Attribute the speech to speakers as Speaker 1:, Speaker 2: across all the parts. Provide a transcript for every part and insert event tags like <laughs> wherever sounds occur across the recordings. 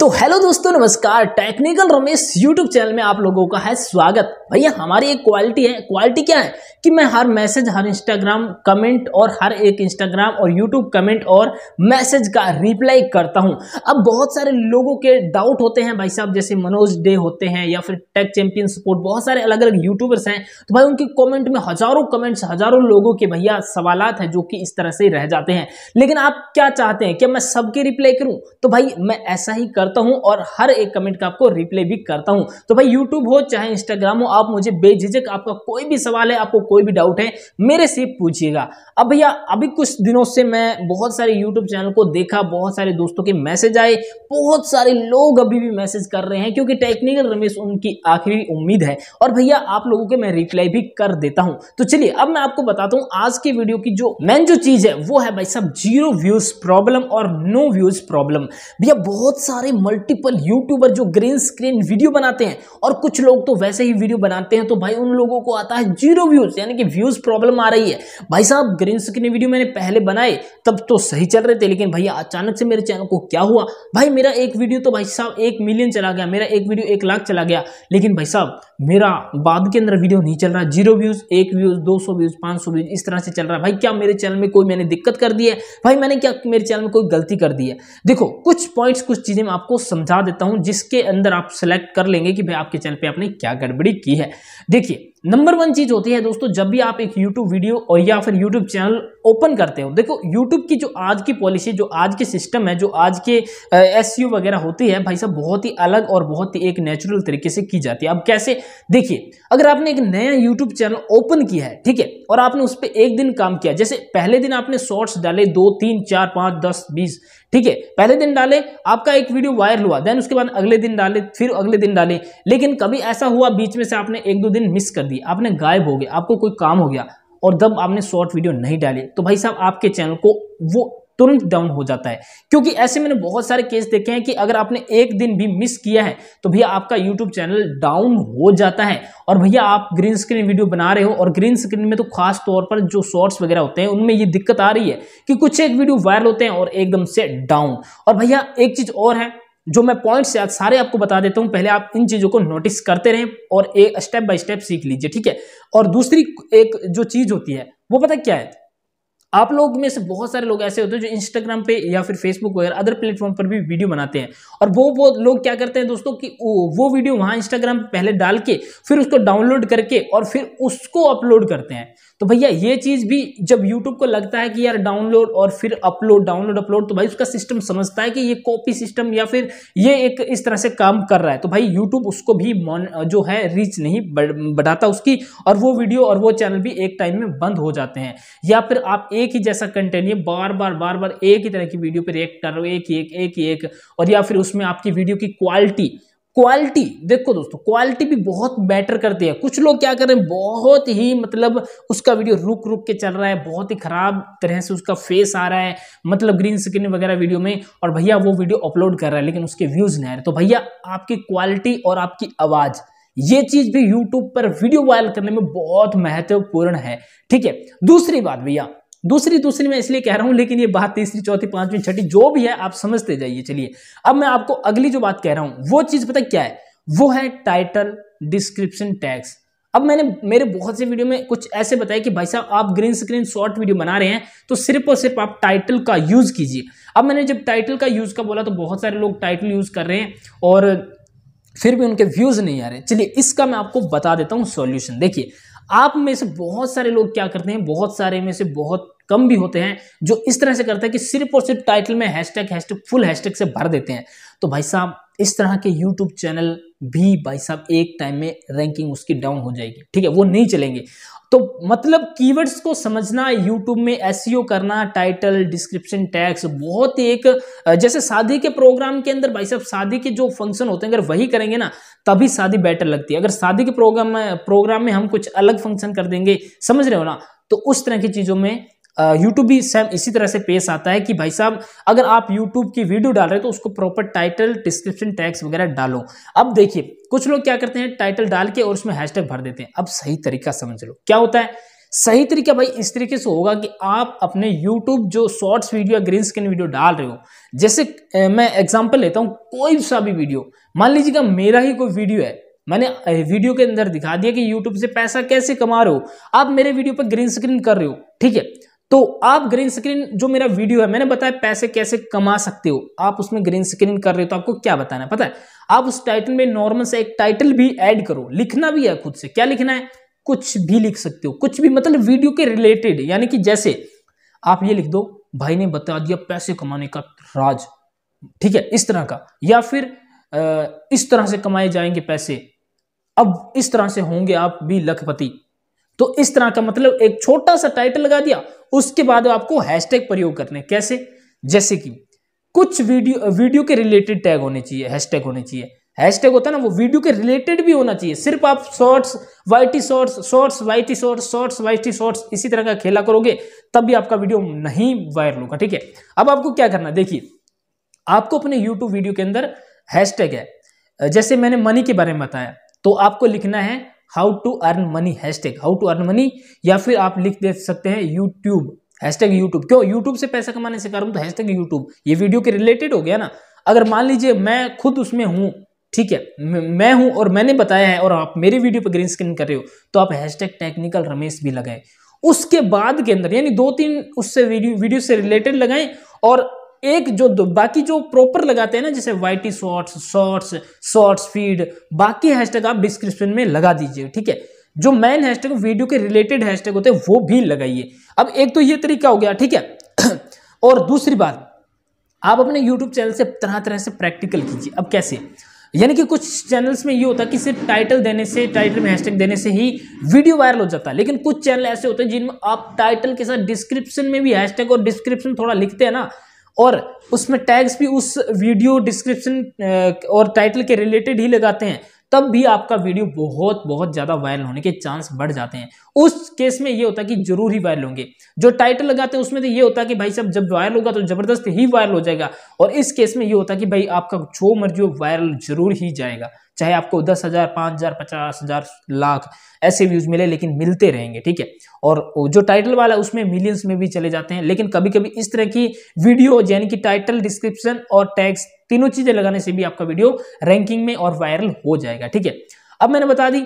Speaker 1: तो हेलो दोस्तों नमस्कार टेक्निकल रमेश यूट्यूब चैनल में आप लोगों का है स्वागत भैया हमारी एक क्वालिटी है क्वालिटी क्या है कि मैं हर मैसेज हर इंस्टाग्राम कमेंट और हर एक इंस्टाग्राम और यूट्यूब कमेंट और मैसेज का रिप्लाई करता हूं अब बहुत सारे लोगों के डाउट होते हैं भाई साहब जैसे मनोज डे होते हैं या फिर टेक चैंपियन सपोर्ट बहुत सारे अलग अलग यूट्यूबर्स हैं तो भाई उनके कॉमेंट में हजारों कमेंट्स हजारों लोगों के भैया सवाल है जो कि इस तरह से रह जाते हैं लेकिन आप क्या चाहते हैं क्या मैं सबके रिप्लाई करूं तो भाई मैं ऐसा ही करता हूँ और हर एक कमेंट का आपको रिप्लाई भी करता हूँ तो भाई यूट्यूब हो चाहे इंस्टाग्राम हो आप मुझे बेझिझक आपका कोई भी सवाल है आपको कोई भी डाउट है मेरे से पूछिएगा अब भैया अभी कुछ दिनों से मैं बहुत सारे यूट्यूब चैनल को देखा बहुत सारे दोस्तों के मैसेज आए बहुत सारे लोग अभी भी मैसेज कर रहे हैं क्योंकि टेक्निकल रमेश उनकी आखिरी उम्मीद है और भैया आप लोगों के मैं रिप्लाई भी कर देता हूँ तो चलिए अब मैं आपको बताता हूँ आज की वीडियो की जो मेन जो चीज़ है वो है भाई साहब जीरो व्यूज प्रॉब्लम और नो व्यूज प्रॉब्लम भैया बहुत सारे सारे मल्टीपल यूट्यूबर जो ग्रीन स्क्रीन वीडियो बनाते हैं और कुछ लोग तो वैसे ही वीडियो बनाते हैं तो भाई उन लोगों को आता है जीरो व्यूज यानी कि व्यूज प्रॉब्लम आ रही है भाई साहब ग्रीन स्क्रीन वीडियो मैंने पहले बनाए तब तो सही चल रहे थे लेकिन भैया अचानक से मेरे चैनल को क्या हुआ भाई मेरा एक वीडियो तो भाई साहब एक मिलियन चला गया मेरा एक वीडियो एक लाख चला गया लेकिन भाई साहब मेरा बाद के अंदर वीडियो नहीं चल रहा जीरो व्यूज एक व्यूज दो सौ व्यूज पांच सौ व्यूज इस तरह से चल रहा है भाई क्या मेरे चैनल में कोई मैंने दिक्कत कर दी है भाई मैंने क्या मेरे चैनल में कोई गलती कर दी है देखो कुछ पॉइंट्स कुछ चीज़ें मैं आपको समझा देता हूँ जिसके अंदर आप सेलेक्ट कर लेंगे कि भाई आपके चैनल पर आपने क्या गड़बड़ी की है देखिए नंबर वन चीज़ होती है दोस्तों जब भी आप एक यूट्यूब वीडियो और या फिर यूट्यूब चैनल ओपन करते हो देखो यूट्यूब की जो आज की पॉलिसी जो आज के सिस्टम है जो आज के एस वगैरह होती है भाई साहब बहुत ही अलग और बहुत ही एक नेचुरल तरीके से की जाती है अब कैसे देखिए अगर आपने एक नया यूट्यूब चैनल ओपन किया है ठीक है और आपने उस पर एक दिन काम किया जैसे पहले दिन आपने शॉर्ट्स डाले दो तीन चार पाँच दस बीस ठीक है पहले दिन डाले आपका एक वीडियो वायरल हुआ देन उसके बाद अगले दिन डाले फिर अगले दिन डाले लेकिन कभी ऐसा हुआ बीच में से आपने एक दो दिन मिस कर दिए आपने गायब हो गया आपको कोई काम हो गया और जब आपने शॉर्ट वीडियो नहीं डाली तो भाई साहब आपके चैनल को वो तुरंत डाउन हो जाता है क्योंकि ऐसे मैंने बहुत सारे केस देखे हैं कि अगर आपने एक दिन भी मिस किया है तो भैया आपका यूट्यूब चैनल डाउन हो जाता है और भैया आप ग्रीन स्क्रीन वीडियो बना रहे हो और ग्रीन स्क्रीन में तो खास तौर पर जो शॉर्ट्स वगैरह होते हैं उनमें ये दिक्कत आ रही है कि कुछ एक वीडियो वायरल होते हैं और एकदम से डाउन और भैया एक चीज़ और है जो मैं पॉइंट्स सारे आपको बता देता हूं पहले आप इन चीज़ों को नोटिस करते रहें और एक स्टेप बाय स्टेप सीख लीजिए ठीक है और दूसरी एक जो चीज़ होती है वो पता क्या है आप लोग में से बहुत सारे लोग ऐसे होते हैं जो इंस्टाग्राम पे या फिर फेसबुक वगैरह अदर प्लेटफॉर्म पर भी वीडियो बनाते हैं और वो वो लोग क्या करते हैं दोस्तों कि वो वीडियो वहाँ इंस्टाग्राम पहले डाल के फिर उसको डाउनलोड करके और फिर उसको अपलोड करते हैं तो भैया ये चीज़ भी जब यूट्यूब को लगता है कि यार डाउनलोड और फिर अपलोड डाउनलोड अपलोड तो भाई उसका सिस्टम समझता है कि ये कॉपी सिस्टम या फिर ये एक इस तरह से काम कर रहा है तो भाई यूट्यूब उसको भी जो है रीच नहीं बढ़ाता उसकी और वो वीडियो और वो चैनल भी एक टाइम में बंद हो जाते हैं या फिर आप एक ही जैसा कंटेंट ये बार बार बार बार एक ही तरह की वीडियो पर रिएक्ट कर रहे हो एक ही एक एक ही एक और या फिर उसमें आपकी वीडियो की क्वालिटी क्वालिटी देखो दोस्तों क्वालिटी भी बहुत मैटर करती है कुछ लोग क्या कर रहे हैं बहुत ही मतलब उसका वीडियो रुक रुक के चल रहा है बहुत ही खराब तरह से उसका फेस आ रहा है मतलब ग्रीन स्क्रीन वगैरह वीडियो में और भैया वो वीडियो अपलोड कर रहा है लेकिन उसके व्यूज नहीं आ रहे तो भैया आपकी क्वालिटी और आपकी आवाज़ ये चीज भी यूट्यूब पर वीडियो वायरल करने में बहुत महत्वपूर्ण है ठीक है दूसरी बात भैया दूसरी दूसरी मैं इसलिए कह रहा हूं लेकिन ये बात तीसरी चौथी पांचवी छठी जो भी है आप समझते जाइए चलिए अब मैं आपको अगली जो बात कह रहा हूं वो चीज पता क्या है वो है टाइटल डिस्क्रिप्शन टैक्स अब मैंने मेरे बहुत से वीडियो में कुछ ऐसे बताया कि भाई साहब आप ग्रीन स्क्रीन शॉर्ट वीडियो बना रहे हैं तो सिर्फ और सिर्फ आप टाइटल का यूज कीजिए अब मैंने जब टाइटल का यूज का बोला तो बहुत सारे लोग टाइटल यूज कर रहे हैं और फिर भी उनके व्यूज नहीं आ रहे चलिए इसका मैं आपको बता देता हूँ सॉल्यूशन देखिए आप में से बहुत सारे लोग क्या करते हैं बहुत सारे में से बहुत कम भी होते हैं जो इस तरह से करते हैं कि सिर्फ और सिर्फ टाइटल में हैशटैग हैशटैग फुल हैशटैग से भर देते हैं तो भाई साहब इस तरह के यूट्यूब चैनल भी भाई साहब एक टाइम में रैंकिंग उसकी डाउन हो जाएगी ठीक है वो नहीं चलेंगे तो मतलब कीवर्ड्स को समझना यूट्यूब में एस e करना टाइटल डिस्क्रिप्शन टैक्स बहुत ही एक जैसे शादी के प्रोग्राम के अंदर भाई साहब शादी के जो फंक्शन होते हैं अगर वही करेंगे ना तभी शादी बेटर लगती है अगर शादी के प्रोग्राम में प्रोग्राम में हम कुछ अलग फंक्शन कर देंगे समझ रहे हो ना तो उस तरह की चीज़ों में यूट्यूब भी सेम इसी तरह से पेश आता है कि भाई साहब अगर आप यूट्यूब की वीडियो डाल रहे हो तो उसको प्रॉपर टाइटल डिस्क्रिप्शन टैक्स वगैरह डालो अब देखिए कुछ लोग क्या करते हैं टाइटल डाल के और उसमें हैशटैग भर देते हैं अब सही तरीका समझ लो क्या होता है सही तरीका भाई इस तरीके से होगा कि आप अपने YouTube जो शॉर्ट्स वीडियो या ग्रीन स्क्रीन वीडियो डाल रहे हो जैसे मैं एग्जाम्पल लेता हूँ कोई सा भी वीडियो मान लीजिएगा मेरा ही कोई वीडियो है मैंने वीडियो के अंदर दिखा दिया कि YouTube से पैसा कैसे कमा रहे हो आप मेरे वीडियो पर ग्रीन स्क्रीन कर रहे हो ठीक है तो आप ग्रीन स्क्रीन जो मेरा वीडियो है मैंने बताया पैसे कैसे कमा सकते हो आप उसमें ग्रीन स्क्रीन कर रहे हो तो आपको क्या बताना है पता है आप उस टाइटल में नॉर्मल से एक टाइटल भी ऐड करो लिखना भी है खुद से क्या लिखना है कुछ भी लिख सकते हो कुछ भी मतलब वीडियो के रिलेटेड यानी कि जैसे आप ये लिख दो भाई ने बता दिया पैसे कमाने का राज ठीक है इस तरह का या फिर इस तरह से कमाए जाएंगे पैसे अब इस तरह से होंगे आप भी लखपति तो इस तरह का मतलब एक छोटा सा टाइटल लगा दिया उसके बाद आपको हैशटैग प्रयोग करने कैसे जैसे कि कुछ वीडियो वीडियो के रिलेटेड टैग होने चाहिए हैशटैग होने चाहिए हैशटैग होता है ना वो वीडियो के रिलेटेड भी होना चाहिए सिर्फ आप shorts T shorts shorts T shorts shorts YT shorts इसी तरह का खेला करोगे तब भी आपका वीडियो नहीं वायरल होगा ठीक है अब आपको क्या करना देखिए आपको अपने यूट्यूब वीडियो के अंदर हैशटैग है जैसे मैंने मनी के बारे में बताया तो आपको लिखना है how to earn money hashtag how to earn money या फिर आप लिख दे सकते हैं यूट्यूब हैशटैग यूट्यूब क्यों यूट्यूब से पैसा कमाने से करूँ तो हैशटैग यूट्यूब ये वीडियो के रिलेटेड हो गया ना अगर मान लीजिए मैं खुद उसमें हूँ ठीक है मैं हूं और मैंने बताया है और आप मेरे वीडियो पर ग्रीन स्क्रीन कर रहे हो तो आप हैशटैग टेक्निकल रमेश भी लगाएं उसके बाद के अंदर यानी दो तीन उससे वीडियो वीडियो से रिलेटेड लगाएं और एक जो बाकी जो प्रॉपर लगाते हैं ना जैसे Y shorts shorts shorts feed बाकी हैशटैग आप डिस्क्रिप्शन में लगा दीजिए ठीक है जो मेन हैशटैग वीडियो के रिलेटेड हैशटैग होते हैं वो भी लगाइए अब एक तो ये तरीका हो गया ठीक है <clears throat> और दूसरी बात आप अपने यूट्यूब चैनल से तरह तरह से प्रैक्टिकल कीजिए अब कैसे यानी कि कुछ चैनल्स में ये होता है कि सिर्फ टाइटल देने से टाइटल में हैशटैग देने से ही वीडियो वायरल हो जाता है लेकिन कुछ चैनल ऐसे होते हैं जिनमें आप टाइटल के साथ डिस्क्रिप्शन में भी हैशटैग और डिस्क्रिप्शन थोड़ा लिखते हैं ना और उसमें टैग्स भी उस वीडियो डिस्क्रिप्शन और टाइटल के रिलेटेड ही लगाते हैं तब भी आपका वीडियो बहुत बहुत ज़्यादा वायरल होने के चांस बढ़ जाते हैं उस केस में ये होता है कि जरूर ही वायरल होंगे जो टाइटल लगाते हैं उसमें तो ये होता है कि भाई साहब जब वायरल होगा तो ज़बरदस्त ही वायरल हो जाएगा और इस केस में ये होता है कि भाई आपका जो मर्जी हो वायरल जरूर ही जाएगा चाहे आपको दस हज़ार पाँच हज़ार पचास हज़ार लाख ऐसे व्यूज़ मिले लेकिन मिलते रहेंगे ठीक है और जो टाइटल वाला उसमें मिलियंस में भी चले जाते हैं लेकिन कभी कभी इस तरह की वीडियो यानी कि टाइटल डिस्क्रिप्शन और टैक्स तीनों चीजें लगाने से भी आपका वीडियो रैंकिंग में और वायरल हो जाएगा ठीक है अब मैंने बता दी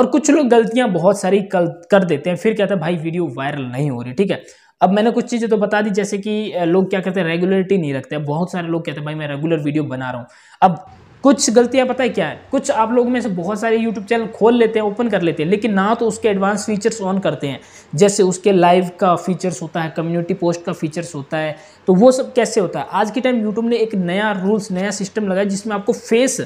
Speaker 1: और कुछ लोग गलतियां बहुत सारी कर देते हैं फिर कहते हैं भाई वीडियो वायरल नहीं हो रही ठीक है अब मैंने कुछ चीज़ें तो बता दी जैसे कि लोग क्या कहते हैं रेगुलरिटी नहीं रखते बहुत सारे लोग कहते हैं भाई मैं रेगुलर वीडियो बना रहा हूँ अब कुछ गलतियां पता है क्या है कुछ आप लोगों में से बहुत सारे यूट्यूब चैनल खोल लेते हैं ओपन कर लेते हैं लेकिन ना तो उसके एडवांस फीचर्स ऑन करते हैं जैसे उसके लाइव का फीचर्स होता है कम्युनिटी पोस्ट का फीचर्स होता है तो वो सब कैसे होता है आज के टाइम यूट्यूब ने एक नया रूल्स नया सिस्टम लगाया जिसमें आपको फेस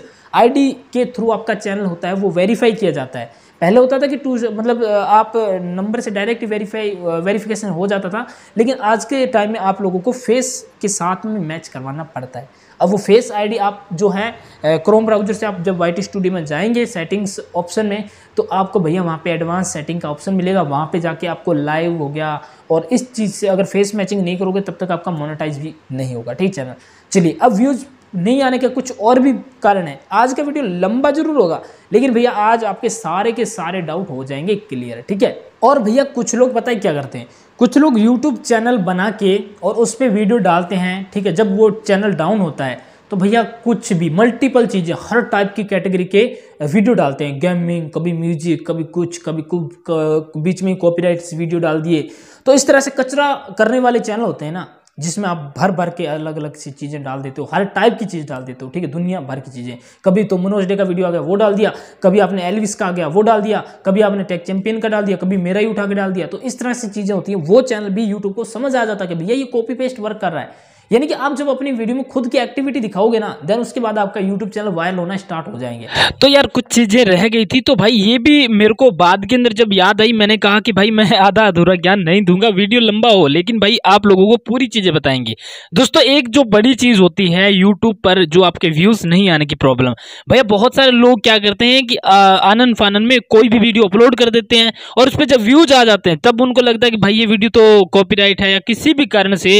Speaker 1: आई के थ्रू आपका चैनल होता है वो वेरीफाई किया जाता है पहले होता था कि टू मतलब आप नंबर से डायरेक्ट वेरीफाई वेरीफिकेशन हो जाता था लेकिन आज के टाइम में आप लोगों को फेस के साथ में मैच करवाना पड़ता है अब वो फेस आईडी आप जो है क्रोम ब्राउजर से आप जब वाइट स्टूडियो में जाएंगे सेटिंग्स ऑप्शन में तो आपको भैया वहाँ पे एडवांस सेटिंग का ऑप्शन मिलेगा वहाँ पे जाके आपको लाइव हो गया और इस चीज़ से अगर फेस मैचिंग नहीं करोगे तब तक आपका मोनेटाइज भी नहीं होगा ठीक ना चलिए अब व्यूज़ नहीं आने के कुछ और भी कारण है आज का वीडियो लंबा जरूर होगा लेकिन भैया आज आपके सारे के सारे डाउट हो जाएंगे क्लियर ठीक है और भैया कुछ लोग पता है क्या करते हैं कुछ लोग यूट्यूब चैनल बना के और उस पर वीडियो डालते हैं ठीक है जब वो चैनल डाउन होता है तो भैया कुछ भी मल्टीपल चीज़ें हर टाइप की कैटेगरी के वीडियो डालते हैं गेमिंग कभी म्यूजिक कभी कुछ कभी कुछ बीच में कॉपीराइट्स वीडियो डाल दिए तो इस तरह से कचरा करने वाले चैनल होते हैं ना जिसमें आप भर भर के अलग अलग सी चीज़ें डाल देते हो हर टाइप की चीज़ डाल देते हो ठीक है दुनिया भर की चीज़ें कभी तो मनोज डे का वीडियो आ गया वो डाल दिया कभी आपने एलविस का आ गया वो डाल दिया कभी आपने टेक चैंपियन का डाल दिया कभी मेरा ही उठा के डाल दिया तो इस तरह से चीज़ें होती हैं वो चैनल भी यूट्यूब को समझ आ जाता है कि भैया ये कॉपी पेस्ट वर्क कर रहा है यानी कि आप जब अपनी वीडियो में खुद की एक्टिविटी दिखाओगे ना देन उसके बाद आपका यूट्यूब चैनल वायरल होना स्टार्ट हो जाएंगे तो यार कुछ चीज़ें रह गई थी तो भाई ये भी मेरे को बाद के अंदर जब याद आई मैंने कहा कि भाई मैं <laughs> आधा अधूरा ज्ञान नहीं दूंगा वीडियो लंबा हो लेकिन भाई आप लोगों को पूरी चीज़ें बताएंगे दोस्तों एक जो बड़ी चीज़ होती है यूट्यूब पर जो आपके व्यूज़ नहीं आने की प्रॉब्लम भैया बहुत सारे लोग क्या करते हैं कि आनंद फानंद में कोई भी वीडियो अपलोड कर देते हैं और उस पर जब व्यूज आ जाते हैं तब उनको लगता है कि भाई ये वीडियो तो कॉपीराइट है या किसी भी कारण से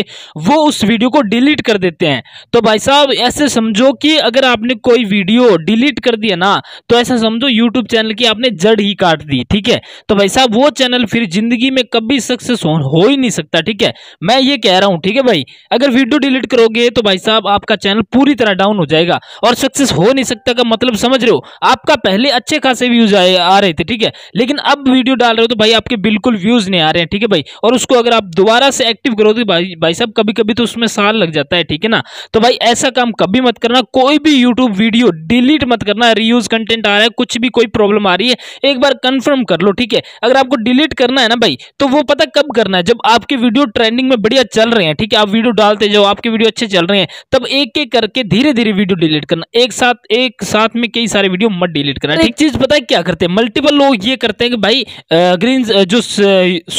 Speaker 1: वो उस वीडियो को डिलीट कर देते हैं तो भाई साहब ऐसे समझो कि अगर आपने कोई वीडियो डिलीट कर दिया ना तो ऐसा समझो यूट्यूब चैनल की आपने जड़ ही काट दी ठीक है तो भाई साहब वो चैनल फिर जिंदगी में कभी सक्सेस हो ही नहीं सकता ठीक है मैं ये कह रहा हूँ ठीक है भाई अगर वीडियो डिलीट करोगे तो भाई साहब आपका चैनल पूरी तरह डाउन हो जाएगा और सक्सेस हो नहीं सकता का मतलब समझ रहे हो आपका पहले अच्छे खासे व्यूज आए आ रहे थे ठीक है लेकिन अब वीडियो डाल रहे हो तो भाई आपके बिल्कुल व्यूज नहीं आ रहे हैं ठीक है भाई और उसको अगर आप दोबारा से एक्टिव करो तो भाई भाई साहब कभी कभी तो उसमें सात साल लग जाता है ठीक है ना तो भाई ऐसा काम कभी मत करना कोई भी यूट्यूब वीडियो डिलीट मत करना रीयूज कंटेंट आ रहा है कुछ भी कोई प्रॉब्लम आ रही है एक बार कंफर्म कर लो ठीक है अगर आपको डिलीट करना है ना भाई तो वो पता कब करना है जब आपके वीडियो ट्रेंडिंग में बढ़िया चल रहे हैं ठीक है आप वीडियो डालते जाओ आपके वीडियो अच्छे चल रहे हैं तब एक एक करके धीरे धीरे वीडियो डिलीट करना एक साथ एक साथ में कई सारे वीडियो मत डिलीट करना तो एक चीज पता है क्या करते हैं मल्टीपल लोग ये करते हैं कि भाई ग्रीन जो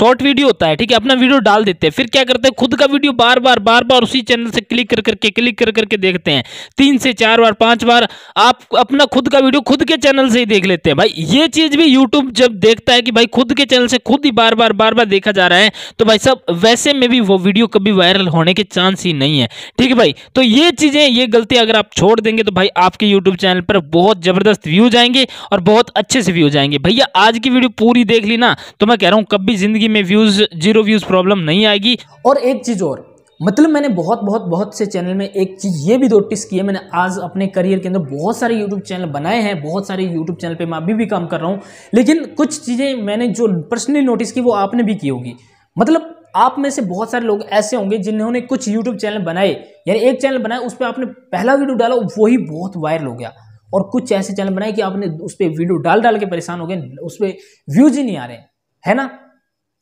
Speaker 1: शॉर्ट वीडियो होता है ठीक है अपना वीडियो डाल देते हैं फिर क्या करते हैं खुद का वीडियो बार बार बार बार उसी उसी चैनल से क्लिक कर करके क्लिक कर करके देखते हैं तीन से चार बार पांच बार आप अपना खुद का वीडियो खुद के चैनल से ही देख लेते हैं भाई ये चीज़ भी यूट्यूब जब देखता है कि भाई खुद के चैनल से खुद ही बार बार बार बार देखा जा रहा है तो भाई सब वैसे में भी वो वीडियो कभी वायरल होने के चांस ही नहीं है ठीक है भाई तो ये चीज़ें ये गलती अगर आप छोड़ देंगे तो भाई आपके यूट्यूब चैनल पर बहुत ज़बरदस्त व्यूज आएंगे और बहुत अच्छे से व्यूज आएंगे भैया आज की वीडियो पूरी देख ली ना तो मैं कह रहा हूं कभी ज़िंदगी में व्यूज़ जीरो व्यूज़ प्रॉब्लम नहीं आएगी और एक चीज़ और मतलब मैंने बहुत बहुत बहुत से चैनल में एक चीज़ ये भी नोटिस की है मैंने आज अपने करियर के अंदर बहुत सारे यूट्यूब चैनल बनाए हैं बहुत सारे यूट्यूब चैनल पर मैं अभी भी काम कर रहा हूँ लेकिन कुछ चीज़ें मैंने जो पर्सनली नोटिस की वो आपने भी की होगी मतलब आप में से बहुत सारे लोग ऐसे होंगे जिन्होंने कुछ यूट्यूब चैनल बनाए यानी एक चैनल बनाया उस पर आपने पहला वीडियो डाला वही बहुत वायरल हो गया और कुछ ऐसे चैनल बनाए कि आपने उस पर वीडियो डाल डाल के परेशान हो गए उस पर व्यूज ही नहीं आ रहे हैं है ना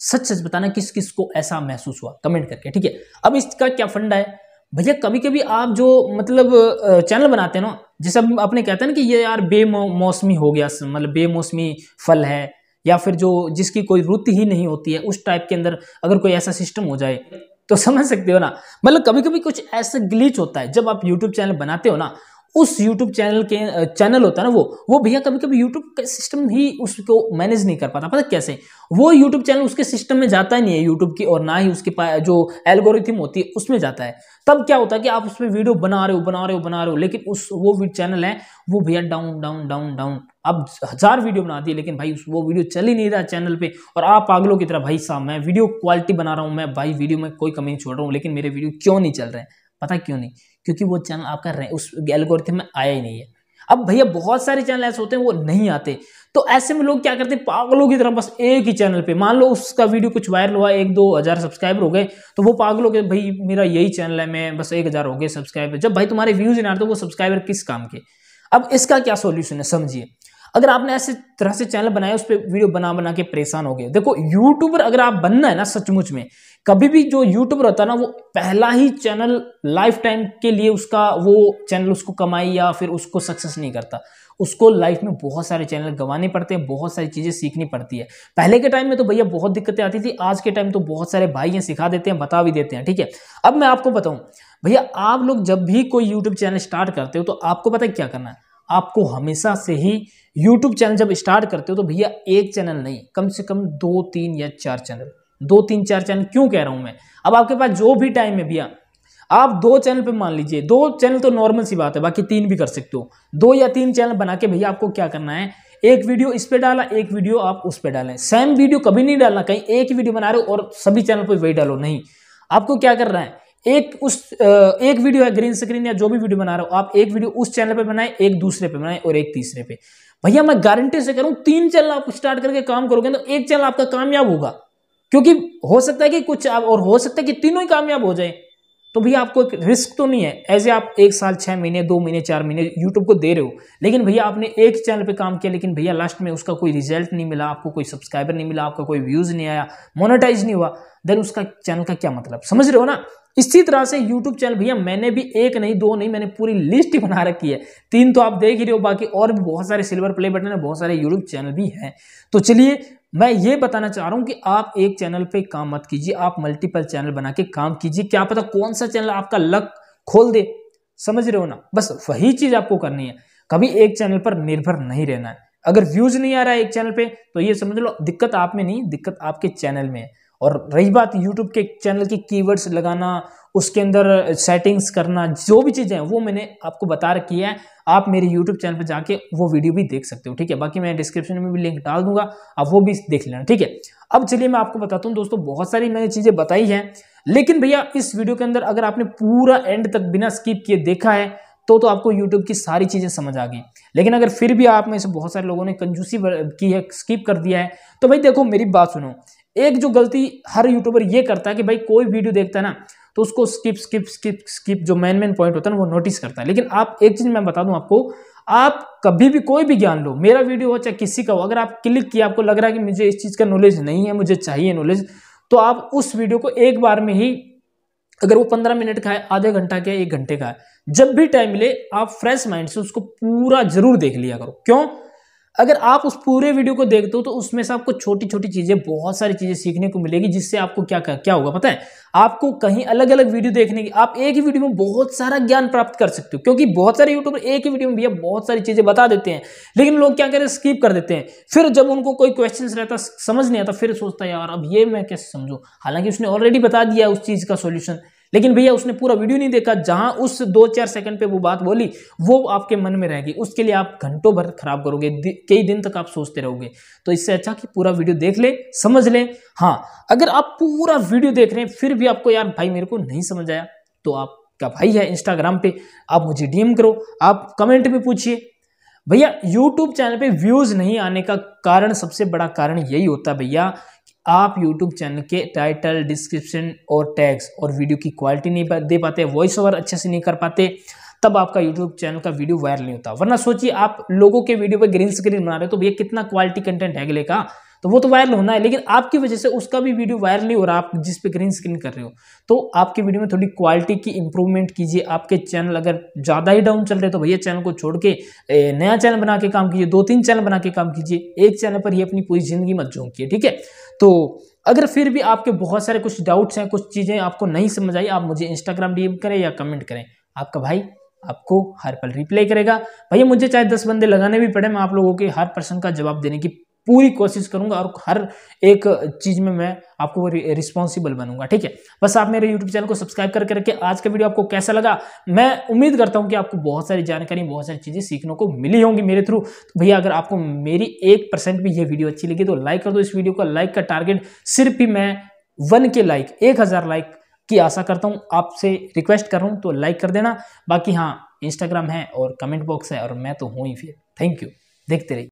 Speaker 1: सच सच बताना किस किस को ऐसा महसूस हुआ कमेंट करके ठीक है अब इसका क्या फंडा है भैया कभी कभी आप जो मतलब चैनल बनाते हैं ना जैसे आपने कहते हैं ना कि ये यार बेमौसमी हो गया मतलब बेमौसमी फल है या फिर जो जिसकी कोई रुत ही नहीं होती है उस टाइप के अंदर अगर कोई ऐसा सिस्टम हो जाए तो समझ सकते हो ना मतलब कभी कभी कुछ ऐसा ग्लीच होता है जब आप यूट्यूब चैनल बनाते हो ना उस यूट्यूब चैनल के चैनल होता है ना वो वो भैया कभी कभी यूट्यूब का सिस्टम ही उसको मैनेज नहीं कर पाता पता कैसे वो यूट्यूब चैनल उसके सिस्टम में जाता ही नहीं है यूट्यूब की और ना ही उसके जो एल्गोरिथम होती है उसमें जाता है तब क्या होता है कि आप उसमें वीडियो बना रहे हो बना रहे हो बना रहे हो लेकिन उस वो चैनल है वो भैया डाउन डाउन डाउन डाउन अब हजार वीडियो बना दिए लेकिन भाई वो वीडियो चल ही नहीं रहा चैनल पे और आप पागलों की तरह भाई साहब मैं वीडियो क्वालिटी बना रहा हूँ मैं भाई वीडियो में कोई कमी नहीं छोड़ रहा हूँ लेकिन मेरे वीडियो क्यों नहीं चल रहे हैं पता क्यों नहीं क्योंकि वो चैनल आपका उस एल्गोरिथम में आया ही नहीं है अब भैया बहुत सारे चैनल ऐसे होते हैं वो नहीं आते तो ऐसे में लोग क्या करते हैं पागलों की तरह बस एक ही चैनल पे मान लो उसका वीडियो कुछ वायरल हुआ एक दो हज़ार सब्सक्राइबर हो गए तो वो पागलों के भाई मेरा यही चैनल है मैं बस एक हज़ार हो गए सब्सक्राइबर जब भाई तुम्हारे व्यूज़ नहीं आते तो वो सब्सक्राइबर किस काम के अब इसका क्या सोल्यूशन है समझिए अगर आपने ऐसे तरह से चैनल बनाया उस पर वीडियो बना बना के परेशान हो गए देखो यूट्यूबर अगर आप बनना है ना सचमुच में कभी भी जो यूट्यूबर होता है ना वो पहला ही चैनल लाइफ टाइम के लिए उसका वो चैनल उसको कमाई या फिर उसको सक्सेस नहीं करता उसको लाइफ में बहुत सारे चैनल गंवाने पड़ते हैं बहुत सारी चीज़ें सीखनी पड़ती है पहले के टाइम में तो भैया बहुत दिक्कतें आती थी आज के टाइम तो बहुत सारे भाई हैं सिखा देते हैं बता भी देते हैं ठीक है अब मैं आपको बताऊँ भैया आप लोग जब भी कोई यूट्यूब चैनल स्टार्ट करते हो तो आपको पता है क्या करना है आपको हमेशा से ही यूट्यूब चैनल जब स्टार्ट करते हो तो भैया एक चैनल नहीं कम से कम दो तीन या चार चैनल दो तीन चार चैनल क्यों कह रहा हूं मैं अब आपके पास जो भी टाइम है भैया आप दो चैनल पे मान लीजिए दो चैनल तो नॉर्मल सी बात है बाकी तीन भी कर सकते हो दो या तीन चैनल बना के भैया आपको क्या करना है एक वीडियो इस पे डाला एक वीडियो आप उस पे डालें सेम वीडियो कभी नहीं डालना कहीं एक वीडियो बना रहे हो और सभी चैनल पर वही डालो नहीं आपको क्या करना है एक उस एक वीडियो है ग्रीन स्क्रीन या जो भी वीडियो बना रहा हो आप एक वीडियो उस चैनल पे बनाएं एक दूसरे पे बनाएं और एक तीसरे पे भैया मैं गारंटी से करूं तीन चैनल आप स्टार्ट करके काम करोगे तो एक चैनल आपका कामयाब होगा क्योंकि हो सकता है कि कुछ आप और हो सकता है कि तीनों ही कामयाब हो जाए तो भैया आपको एक रिस्क तो नहीं है ऐसे आप एक साल छह महीने दो महीने चार महीने यूट्यूब को दे रहे हो लेकिन भैया आपने एक चैनल पे काम किया लेकिन भैया लास्ट में उसका कोई रिजल्ट नहीं मिला आपको कोई सब्सक्राइबर नहीं मिला आपका कोई व्यूज़ नहीं आया मोनेटाइज नहीं हुआ देन उसका चैनल का क्या मतलब समझ रहे हो ना इसी तरह से यूट्यूब चैनल भैया मैंने भी एक नहीं दो नहीं मैंने पूरी लिस्ट ही बना रखी है तीन तो आप देख ही रहे हो बाकी और भी बहुत सारे सिल्वर प्ले बटन है बहुत सारे यूट्यूब चैनल भी हैं तो चलिए मैं ये बताना चाह रहा हूँ कि आप एक चैनल पे काम मत कीजिए आप मल्टीपल चैनल बना के काम कीजिए क्या पता कौन सा चैनल आपका लक खोल दे समझ रहे हो ना बस वही चीज़ आपको करनी है कभी एक चैनल पर निर्भर नहीं रहना है अगर व्यूज नहीं आ रहा है एक चैनल पे तो ये समझ लो दिक्कत आप में नहीं दिक्कत आपके चैनल में है और रही बात यूट्यूब के चैनल की कीवर्ड्स लगाना उसके अंदर सेटिंग्स करना जो भी चीज़ें हैं वो मैंने आपको बता रखी है आप मेरे यूट्यूब चैनल पर जाके वो वीडियो भी देख सकते हो ठीक है बाकी मैं डिस्क्रिप्शन में भी लिंक डाल दूंगा आप वो भी देख लेना ठीक है अब चलिए मैं आपको बताता हूँ दोस्तों बहुत सारी मैंने चीज़ें बताई हैं लेकिन भैया इस वीडियो के अंदर अगर आपने पूरा एंड तक बिना स्किप किए देखा है तो तो आपको यूट्यूब की सारी चीज़ें समझ आ गई लेकिन अगर फिर भी आप में से बहुत सारे लोगों ने कंजूसी की है स्किप कर दिया है तो भाई देखो मेरी बात सुनो एक जो गलती हर यूट्यूबर ये करता है कि भाई कोई वीडियो देखता है ना तो उसको स्किप स्किप स्किप स्किप जो मेन मेन पॉइंट होता है ना वो नोटिस करता है लेकिन आप एक चीज़ मैं बता दूं आपको आप कभी भी कोई भी ज्ञान लो मेरा वीडियो हो चाहे किसी का हो अगर आप क्लिक किया आपको लग रहा है कि मुझे इस चीज़ का नॉलेज नहीं है मुझे चाहिए नॉलेज तो आप उस वीडियो को एक बार में ही अगर वो पंद्रह मिनट का है आधे घंटा का है एक घंटे का है जब भी टाइम मिले आप फ्रेश माइंड से उसको पूरा जरूर देख लिया करो क्यों अगर आप उस पूरे वीडियो को देखते हो तो उसमें से आपको छोटी छोटी चीज़ें बहुत सारी चीज़ें सीखने को मिलेगी जिससे आपको क्या क्या, क्या होगा पता है आपको कहीं अलग अलग वीडियो देखने की आप एक ही वीडियो में बहुत सारा ज्ञान प्राप्त कर सकते हो क्योंकि बहुत सारे यूट्यूबर एक ही वीडियो में भैया बहुत सारी चीज़ें बता देते हैं लेकिन लोग क्या करें स्किप कर देते हैं फिर जब उनको कोई क्वेश्चन रहता समझ नहीं आता फिर सोचता यार अब ये मैं कैसे समझूँ हालांकि उसने ऑलरेडी बता दिया उस चीज़ का सोल्यूशन लेकिन भैया उसने पूरा वीडियो नहीं देखा जहां उस दो चार सेकंड पे वो बात बोली वो आपके मन में रहेगी उसके लिए आप घंटों भर खराब करोगे कई दिन तक आप सोचते रहोगे तो इससे अच्छा कि पूरा वीडियो देख ले समझ ले हाँ अगर आप पूरा वीडियो देख रहे हैं फिर भी आपको यार भाई मेरे को नहीं समझ आया तो आपका भाई है इंस्टाग्राम पे आप मुझे डीएम करो आप कमेंट में पूछिए भैया यूट्यूब चैनल पे व्यूज़ नहीं आने का कारण सबसे बड़ा कारण यही होता है भैया आप यूट्यूब चैनल के टाइटल डिस्क्रिप्शन और टैग्स और वीडियो की क्वालिटी नहीं दे पाते वॉइस ओवर अच्छे से नहीं कर पाते तब आपका यूट्यूब चैनल का वीडियो वायरल नहीं होता वरना सोचिए आप लोगों के वीडियो पर ग्रीन स्क्रीन बना रहे हो तो भैया कितना क्वालिटी कंटेंट है अगले का तो वो तो वायरल होना है लेकिन आपकी वजह से उसका भी वीडियो वायरल नहीं हो रहा आप जिस पे ग्रीन स्क्रीन कर रहे हो तो आपके वीडियो में थोड़ी क्वालिटी की इंप्रूवमेंट कीजिए आपके चैनल अगर ज़्यादा ही डाउन चल रहे तो भैया चैनल को छोड़ के नया चैनल बना के काम कीजिए दो तीन चैनल बना के काम कीजिए एक चैनल पर ही अपनी पूरी जिंदगी मत झोंकी ठीक है तो अगर फिर भी आपके बहुत सारे कुछ डाउट्स हैं कुछ चीज़ें आपको नहीं समझ आई आप मुझे इंस्टाग्राम डी करें या कमेंट करें आपका भाई आपको हर पल रिप्लाई करेगा भैया मुझे चाहे दस बंदे लगाने भी पड़े मैं आप लोगों के हर प्रश्न का जवाब देने की पूरी कोशिश करूंगा और हर एक चीज़ में मैं आपको रिस्पॉन्सिबल बनूंगा ठीक है बस आप मेरे यूट्यूब चैनल को सब्सक्राइब करके रखें आज का वीडियो आपको कैसा लगा मैं उम्मीद करता हूं कि आपको बहुत सारी जानकारी बहुत सारी चीज़ें सीखने को मिली होंगी मेरे थ्रू तो भैया अगर आपको मेरी एक परसेंट भी ये वीडियो अच्छी लगी तो लाइक कर दो इस वीडियो का लाइक का टारगेट सिर्फ ही मैं वन के लाइक एक हज़ार लाइक की आशा करता हूँ आपसे रिक्वेस्ट कर रहा हूँ तो लाइक कर देना बाकी हाँ इंस्टाग्राम है और कमेंट बॉक्स है और मैं तो हूँ ही फिर थैंक यू देखते रहिए